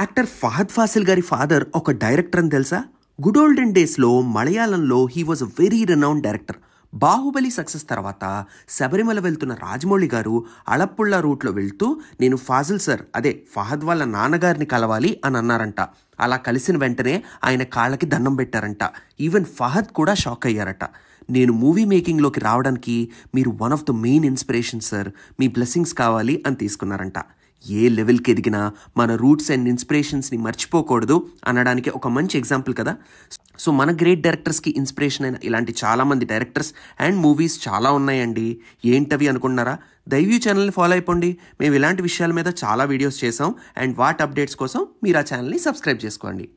actor Fahadh Faasil గారి father ఒక director అని తెలుసా గుడ్ ఓల్డెన్ డేస్లో మలయాళంలో he was a very renowned director Baahubali success తర్వాత శబరిమల వెళ్తున్న రాజమౌళి గారు అలప్పుళ్ళ రూట్లో వెళ్తూ నేను ఫాజిల్ సార్ అదే ఫహద్ వాళ్ళ నాన్నగారిని కలవాలి అని అన్నారంట అలా కలిసిన వెంటనే ఆయన కాళ్ళకి దండం పెట్టారంట ఈవెన్ ఫహద్ కూడా షాక్ అయ్యారట నేను మూవీ మేకింగ్లోకి రావడానికి మీరు one of the main inspiration sir మీ బ్లెస్సింగ్స్ కావాలి అని తీసుకున్నారంట ఏ లెవెల్కి ఎదిగినా మన రూట్స్ అండ్ ఇన్స్పిరేషన్స్ని మర్చిపోకూడదు అనడానికి ఒక మంచి ఎగ్జాంపుల్ కదా సో మన గ్రేట్ డైరెక్టర్స్కి ఇన్స్పిరేషన్ అయిన ఇలాంటి చాలామంది డైరెక్టర్స్ అండ్ మూవీస్ చాలా ఉన్నాయండి ఏంటవి అనుకుంటున్నారా దైవ్యూ ఛానల్ని ఫాలో అయిపోండి మేము ఇలాంటి విషయాల మీద చాలా వీడియోస్ చేసాం అండ్ వాట్ అప్డేట్స్ కోసం మీరు ఆ ఛానల్ని సబ్స్క్రైబ్ చేసుకోండి